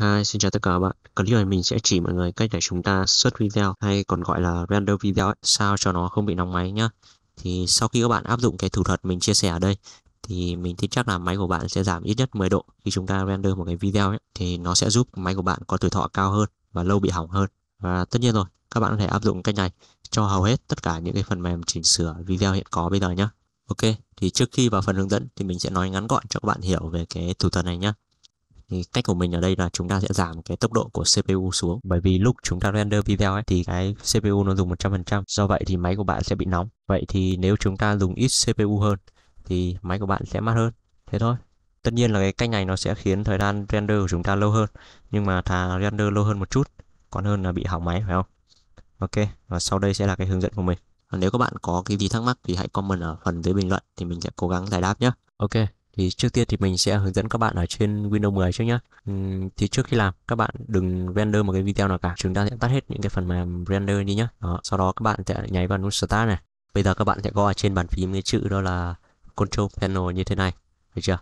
Hi, xin chào tất cả các bạn. Clip này mình sẽ chỉ mọi người cách để chúng ta xuất video hay còn gọi là render video ấy, sao cho nó không bị nóng máy nhá. Thì sau khi các bạn áp dụng cái thủ thuật mình chia sẻ ở đây thì mình tin chắc là máy của bạn sẽ giảm ít nhất 10 độ khi chúng ta render một cái video ấy, thì nó sẽ giúp máy của bạn có tuổi thọ cao hơn và lâu bị hỏng hơn. Và tất nhiên rồi, các bạn có thể áp dụng cách này cho hầu hết tất cả những cái phần mềm chỉnh sửa video hiện có bây giờ nhé. Ok, thì trước khi vào phần hướng dẫn thì mình sẽ nói ngắn gọn cho các bạn hiểu về cái thủ thuật này nhé thì cách của mình ở đây là chúng ta sẽ giảm cái tốc độ của CPU xuống bởi vì lúc chúng ta render video ấy thì cái CPU nó dùng 100% do vậy thì máy của bạn sẽ bị nóng vậy thì nếu chúng ta dùng ít CPU hơn thì máy của bạn sẽ mát hơn thế thôi tất nhiên là cái cách này nó sẽ khiến thời gian render của chúng ta lâu hơn nhưng mà thà render lâu hơn một chút còn hơn là bị hỏng máy phải không ok và sau đây sẽ là cái hướng dẫn của mình nếu các bạn có cái gì thắc mắc thì hãy comment ở phần dưới bình luận thì mình sẽ cố gắng giải đáp nhé ok thì trước tiên thì mình sẽ hướng dẫn các bạn ở trên Windows 10 trước nhé uhm, ừ, thì trước khi làm các bạn đừng render một cái video nào cả chúng ta sẽ tắt hết những cái phần mềm render đi nhé đó. sau đó các bạn sẽ nháy vào nút Start này bây giờ các bạn sẽ gõ trên bàn phím cái chữ đó là Control Panel như thế này được chưa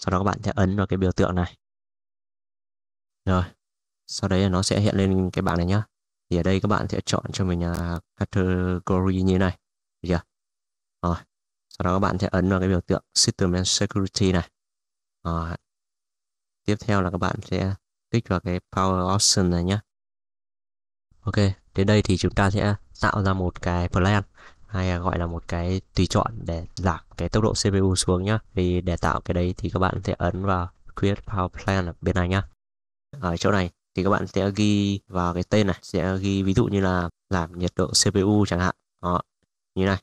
sau đó các bạn sẽ ấn vào cái biểu tượng này rồi sau đấy là nó sẽ hiện lên cái bảng này nhá thì ở đây các bạn sẽ chọn cho mình uh, category như này được chưa rồi sau đó các bạn sẽ ấn vào cái biểu tượng System and Security này à, tiếp theo là các bạn sẽ kích vào cái Power Option này nhé Ok đến đây thì chúng ta sẽ tạo ra một cái plan hay gọi là một cái tùy chọn để giảm cái tốc độ CPU xuống nhá vì để tạo cái đấy thì các bạn sẽ ấn vào Create Power Plan ở bên này nhá ở chỗ này thì các bạn sẽ ghi vào cái tên này sẽ ghi ví dụ như là giảm nhiệt độ CPU chẳng hạn đó như này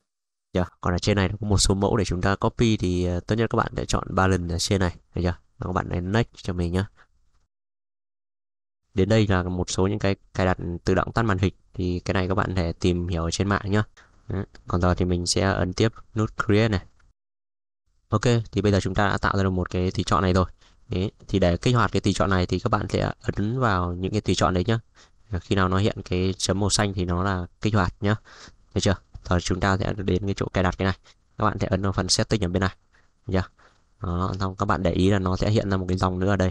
yeah. Dạ, còn ở trên này có một số mẫu để chúng ta copy thì ờ, tốt nhất các bạn sẽ chọn ba lần ở trên này được chưa và các bạn đánh next cho mình nhá đến đây là một số những cái cài đặt tự động tắt màn hình thì cái này các bạn thể tìm hiểu ở trên mạng nhá còn giờ thì mình sẽ ấn tiếp nút create này ok thì bây giờ chúng ta đã tạo ra được một cái tùy chọn này rồi Đấy. thì để kích hoạt cái tùy chọn này thì các bạn sẽ ấn vào những cái tùy chọn đấy nhá khi nào nó hiện cái chấm màu xanh thì nó là kích hoạt nhá được chưa rồi chúng ta sẽ đến cái chỗ cài đặt cái này các bạn sẽ ấn vào phần setting ở bên này nhá đó, xong các bạn để ý là nó sẽ hiện ra một cái dòng nữa ở đây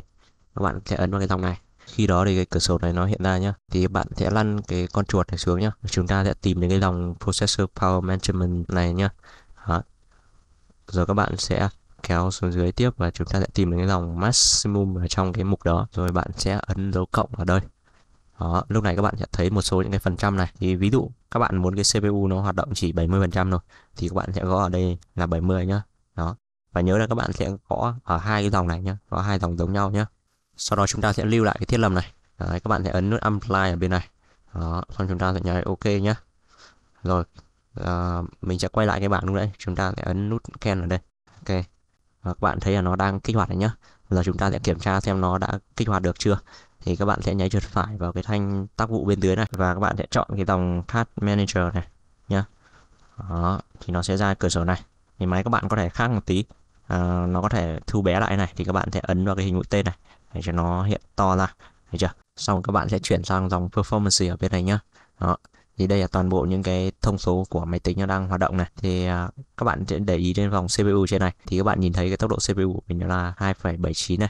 các bạn sẽ ấn vào cái dòng này khi đó thì cái cửa sổ này nó hiện ra nhá thì bạn sẽ lăn cái con chuột này xuống nhá chúng ta sẽ tìm đến cái dòng processor power management này nhá đó. rồi các bạn sẽ kéo xuống dưới tiếp và chúng ta sẽ tìm đến cái dòng maximum ở trong cái mục đó rồi bạn sẽ ấn dấu cộng ở đây đó, lúc này các bạn sẽ thấy một số những cái phần trăm này thì ví dụ các bạn muốn cái CPU nó hoạt động chỉ 70% thôi thì các bạn sẽ gõ ở đây là 70 nhá. Đó. Và nhớ là các bạn sẽ có ở hai cái dòng này nhá, có hai dòng giống nhau nhá. Sau đó chúng ta sẽ lưu lại cái thiết lập này. Đấy, các bạn sẽ ấn nút apply ở bên này. Đó, xong chúng ta sẽ nhấn ok nhá. Rồi, à, mình sẽ quay lại cái bảng lúc đấy chúng ta sẽ ấn nút ken ở đây. Ok. Và các bạn thấy là nó đang kích hoạt này nhá. Giờ chúng ta sẽ kiểm tra xem nó đã kích hoạt được chưa thì các bạn sẽ nháy chuột phải vào cái thanh tác vụ bên dưới này và các bạn sẽ chọn cái dòng Card Manager này nhá. Đó, thì nó sẽ ra cửa sổ này. Thì máy các bạn có thể khác một tí. À, nó có thể thu bé lại này thì các bạn sẽ ấn vào cái hình mũi tên này để cho nó hiện to ra. Thấy chưa? Xong các bạn sẽ chuyển sang dòng performance ở bên này nhá. Đó. Thì đây là toàn bộ những cái thông số của máy tính nó đang hoạt động này. Thì à, các bạn sẽ để ý trên vòng CPU trên này thì các bạn nhìn thấy cái tốc độ CPU của mình nó là 2,79 này.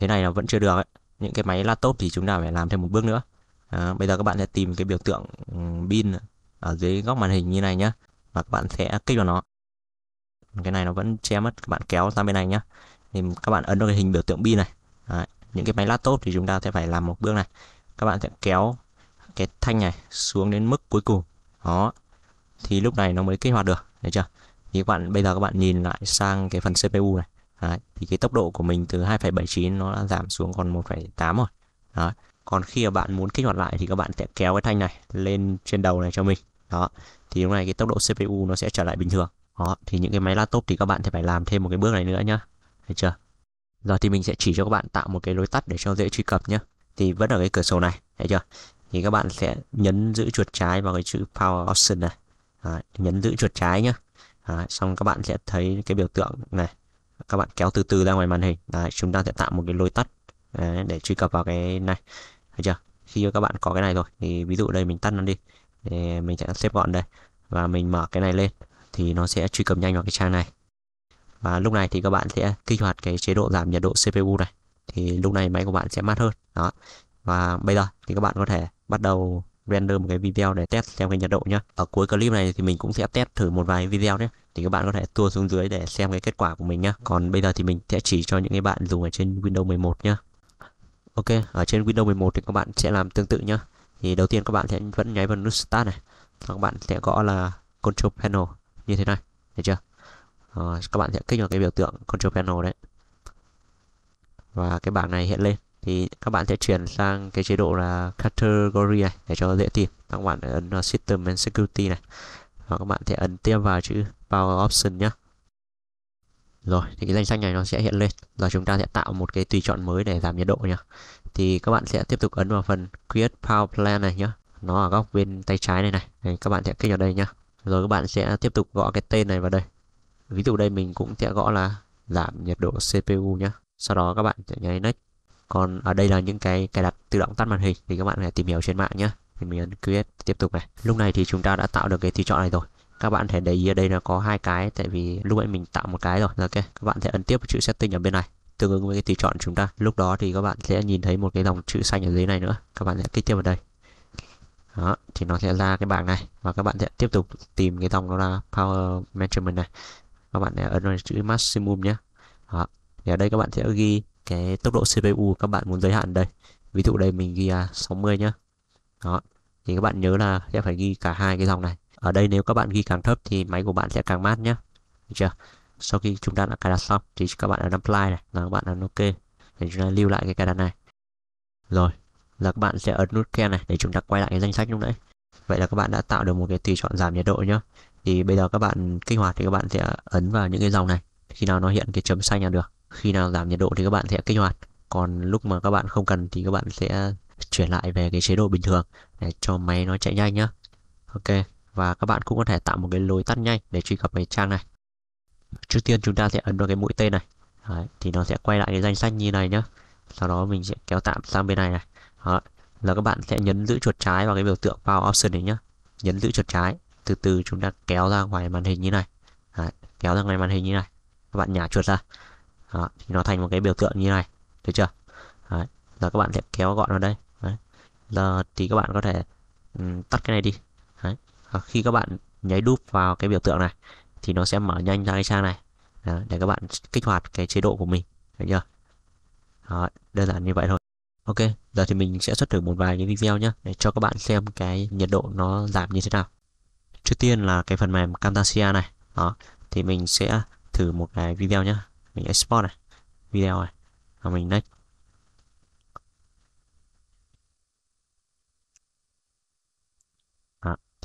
Thế này là vẫn chưa được ấy những cái máy laptop thì chúng ta phải làm thêm một bước nữa à, bây giờ các bạn sẽ tìm cái biểu tượng ừ, pin ở dưới góc màn hình như này nhé và các bạn sẽ kích vào nó cái này nó vẫn che mất các bạn kéo sang bên này nhé thì các bạn ấn vào cái hình biểu tượng pin này Đấy. những cái máy laptop thì chúng ta sẽ phải làm một bước này các bạn sẽ kéo cái thanh này xuống đến mức cuối cùng đó thì lúc này nó mới kích hoạt được được chưa thì các bạn bây giờ các bạn nhìn lại sang cái phần CPU này Đấy, thì cái tốc độ của mình từ 2,79 nó đã giảm xuống còn 1,8 rồi. Đấy. Còn khi mà bạn muốn kích hoạt lại thì các bạn sẽ kéo cái thanh này lên trên đầu này cho mình. Đó. Thì lúc này cái tốc độ CPU nó sẽ trở lại bình thường. Đó, thì những cái máy laptop thì các bạn sẽ phải làm thêm một cái bước này nữa nhá. Thấy chưa? Giờ thì mình sẽ chỉ cho các bạn tạo một cái lối tắt để cho dễ truy cập nhé. Thì vẫn ở cái cửa sổ này, thấy chưa? Thì các bạn sẽ nhấn giữ chuột trái vào cái chữ Power Option này. Đấy, nhấn giữ chuột trái nhá Đấy, xong các bạn sẽ thấy cái biểu tượng này các bạn kéo từ từ ra ngoài màn hình đấy, chúng ta sẽ tạo một cái lối tắt đấy, để truy cập vào cái này được chưa khi các bạn có cái này rồi thì ví dụ đây mình tắt nó đi thì mình sẽ xếp gọn đây và mình mở cái này lên thì nó sẽ truy cập nhanh vào cái trang này và lúc này thì các bạn sẽ kích hoạt cái chế độ giảm nhiệt độ CPU này thì lúc này máy của bạn sẽ mát hơn đó và bây giờ thì các bạn có thể bắt đầu render một cái video để test xem cái nhiệt độ nhé ở cuối clip này thì mình cũng sẽ test thử một vài video nhé thì các bạn có thể tua xuống dưới để xem cái kết quả của mình nhé còn bây giờ thì mình sẽ chỉ cho những cái bạn dùng ở trên Windows 11 nhé Ok ở trên Windows 11 thì các bạn sẽ làm tương tự nhé thì đầu tiên các bạn sẽ vẫn nháy vào nút Start này các bạn sẽ gõ là Control Panel như thế này được chưa à, các bạn sẽ kích vào cái biểu tượng Control Panel đấy và cái bảng này hiện lên thì các bạn sẽ chuyển sang cái chế độ là category này để cho dễ tìm các bạn ấn system and security này và các bạn sẽ ấn tiếp vào chữ Power Option nhé. Rồi, thì cái danh sách này nó sẽ hiện lên và chúng ta sẽ tạo một cái tùy chọn mới để giảm nhiệt độ nhé. Thì các bạn sẽ tiếp tục ấn vào phần Create Power Plan này nhé. Nó ở góc bên tay trái này này. Đấy, các bạn sẽ kích vào đây nhé. Rồi các bạn sẽ tiếp tục gõ cái tên này vào đây. Ví dụ đây mình cũng sẽ gõ là giảm nhiệt độ CPU nhé. Sau đó các bạn sẽ nhấn Next. Còn ở đây là những cái cài đặt tự động tắt màn hình thì các bạn phải tìm hiểu trên mạng nhé. Thì mình ấn Create tiếp tục này. Lúc này thì chúng ta đã tạo được cái tùy chọn này rồi các bạn thể để ý ở đây nó có hai cái tại vì lúc nãy mình tạo một cái rồi ok các bạn sẽ ấn tiếp chữ setting ở bên này tương ứng với cái tùy chọn chúng ta lúc đó thì các bạn sẽ nhìn thấy một cái dòng chữ xanh ở dưới này nữa các bạn sẽ kích tiếp vào đây đó thì nó sẽ ra cái bảng này và các bạn sẽ tiếp tục tìm cái dòng đó là power measurement này các bạn sẽ ấn vào chữ maximum nhé đó thì ở đây các bạn sẽ ghi cái tốc độ CPU các bạn muốn giới hạn đây ví dụ đây mình ghi là 60 nhá đó thì các bạn nhớ là sẽ phải ghi cả hai cái dòng này ở đây nếu các bạn ghi càng thấp thì máy của bạn sẽ càng mát nhé được chưa sau khi chúng ta đã cài đặt xong thì các bạn ấn apply này là các bạn ấn ok để chúng ta lưu lại cái cài đặt này rồi là các bạn sẽ ấn nút key này để chúng ta quay lại cái danh sách lúc nãy vậy là các bạn đã tạo được một cái tùy chọn giảm nhiệt độ nhá thì bây giờ các bạn kích hoạt thì các bạn sẽ ấn vào những cái dòng này khi nào nó hiện cái chấm xanh là được khi nào giảm nhiệt độ thì các bạn sẽ kích hoạt còn lúc mà các bạn không cần thì các bạn sẽ chuyển lại về cái chế độ bình thường để cho máy nó chạy nhanh nhá ok và các bạn cũng có thể tạo một cái lối tắt nhanh để truy cập về trang này trước tiên chúng ta sẽ ấn vào cái mũi tên này Đấy, thì nó sẽ quay lại cái danh sách như này nhá sau đó mình sẽ kéo tạm sang bên này này Đấy, là các bạn sẽ nhấn giữ chuột trái vào cái biểu tượng Power Option này nhá nhấn giữ chuột trái từ từ chúng ta kéo ra ngoài màn hình như này Đấy, kéo ra ngoài màn hình như này các bạn nhả chuột ra Đấy, thì nó thành một cái biểu tượng như này được chưa Đấy, là các bạn sẽ kéo gọn vào đây Đấy, giờ thì các bạn có thể um, tắt cái này đi Đấy, khi các bạn nháy đúp vào cái biểu tượng này thì nó sẽ mở nhanh ra cái trang này đó, để các bạn kích hoạt cái chế độ của mình được chưa đó, đơn giản như vậy thôi ok giờ thì mình sẽ xuất thử một vài cái video nhé để cho các bạn xem cái nhiệt độ nó giảm như thế nào trước tiên là cái phần mềm Camtasia này đó thì mình sẽ thử một cái video nhé mình export này video này và mình next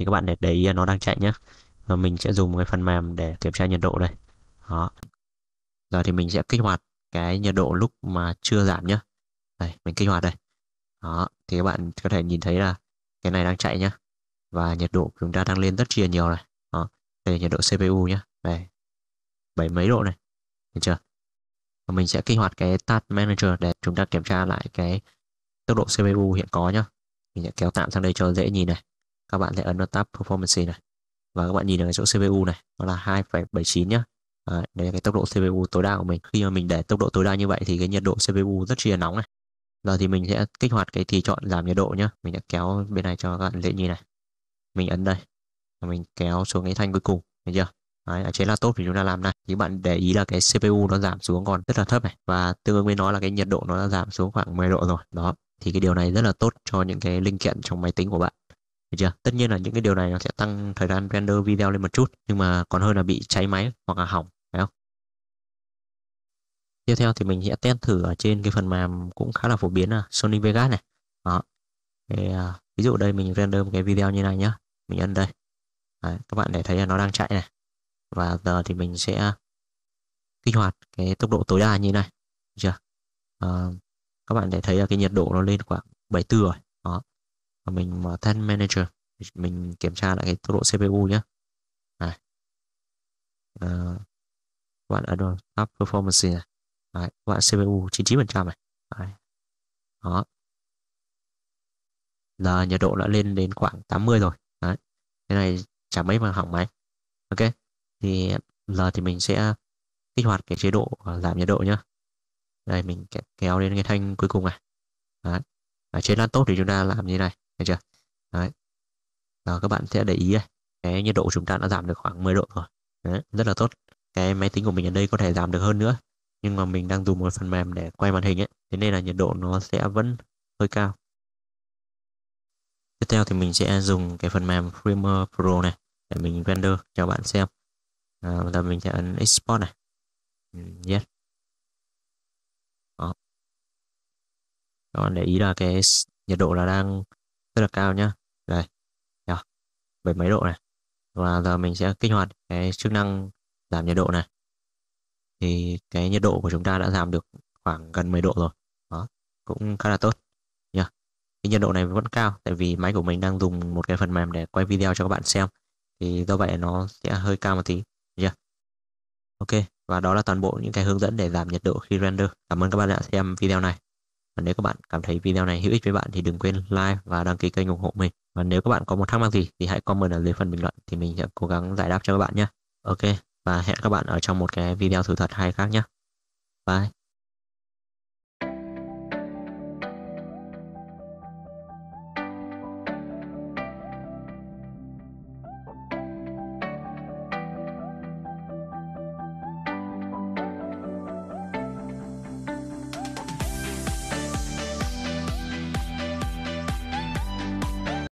thì các bạn để để ý à, nó đang chạy nhé và mình sẽ dùng cái phần mềm để kiểm tra nhiệt độ đây đó giờ thì mình sẽ kích hoạt cái nhiệt độ lúc mà chưa giảm nhé đây mình kích hoạt đây đó thì các bạn có thể nhìn thấy là cái này đang chạy nhé và nhiệt độ chúng ta đang lên rất chia nhiều này đó đây nhiệt độ CPU nhé đây bảy mấy độ này được chưa và mình sẽ kích hoạt cái Task Manager để chúng ta kiểm tra lại cái tốc độ CPU hiện có nhá mình sẽ kéo tạm sang đây cho dễ nhìn này các bạn sẽ ấn vào tab performance này và các bạn nhìn ở cái chỗ CPU này nó là 2,79 nhá à, đấy là cái tốc độ CPU tối đa của mình khi mà mình để tốc độ tối đa như vậy thì cái nhiệt độ CPU rất chi là nóng này giờ thì mình sẽ kích hoạt cái thì chọn giảm nhiệt độ nhá mình sẽ kéo bên này cho các bạn dễ nhìn này mình ấn đây và mình kéo xuống cái thanh cuối cùng được chưa Đấy, ở trên tốt thì chúng ta làm này những bạn để ý là cái CPU nó giảm xuống còn rất là thấp này và tương ứng với nó là cái nhiệt độ nó đã giảm xuống khoảng 10 độ rồi đó thì cái điều này rất là tốt cho những cái linh kiện trong máy tính của bạn được chưa tất nhiên là những cái điều này nó sẽ tăng thời gian render video lên một chút nhưng mà còn hơn là bị cháy máy hoặc là hỏng phải không tiếp theo thì mình sẽ test thử ở trên cái phần mềm cũng khá là phổ biến là Sony Vegas này đó thì, uh, ví dụ đây mình render một cái video như này nhá mình ấn đây Đấy, các bạn để thấy là nó đang chạy này và giờ thì mình sẽ kích hoạt cái tốc độ tối đa như này được chưa à, các bạn để thấy là cái nhiệt độ nó lên khoảng 74 rồi đó và mình mở Task Manager mình kiểm tra lại cái tốc độ CPU nhé này à, các bạn ở đâu top performance này Đấy, các bạn CPU 99% này Đấy. đó là nhiệt độ đã lên đến khoảng 80 rồi Đấy. cái này chả mấy mà hỏng máy ok thì giờ thì mình sẽ kích hoạt cái chế độ ờ, giảm nhiệt độ nhé đây mình kéo đến cái thanh cuối cùng này Đấy. ở trên laptop thì chúng ta làm như này được chưa? Đấy. Và các bạn sẽ để ý Cái nhiệt độ của chúng ta đã giảm được khoảng 10 độ rồi. Đấy, rất là tốt. Cái máy tính của mình ở đây có thể giảm được hơn nữa. Nhưng mà mình đang dùng một phần mềm để quay màn hình ấy. Thế nên là nhiệt độ nó sẽ vẫn hơi cao. Tiếp theo thì mình sẽ dùng cái phần mềm Premiere Pro này để mình render cho bạn xem. À, giờ mình sẽ ấn export này. Ừ, yes. Đó. Các bạn để ý là cái nhiệt độ là đang rất là cao nhá đây bảy mấy độ này và giờ mình sẽ kích hoạt cái chức năng giảm nhiệt độ này thì cái nhiệt độ của chúng ta đã giảm được khoảng gần 10 độ rồi đó cũng khá là tốt nha cái nhiệt độ này vẫn cao tại vì máy của mình đang dùng một cái phần mềm để quay video cho các bạn xem thì do vậy nó sẽ hơi cao một tí nha ok và đó là toàn bộ những cái hướng dẫn để giảm nhiệt độ khi render cảm ơn các bạn đã xem video này và nếu các bạn cảm thấy video này hữu ích với bạn thì đừng quên like và đăng ký kênh ủng hộ mình. Và nếu các bạn có một thắc mắc gì thì hãy comment ở dưới phần bình luận thì mình sẽ cố gắng giải đáp cho các bạn nhé. Ok, và hẹn các bạn ở trong một cái video thử thật hay khác nhé. Bye.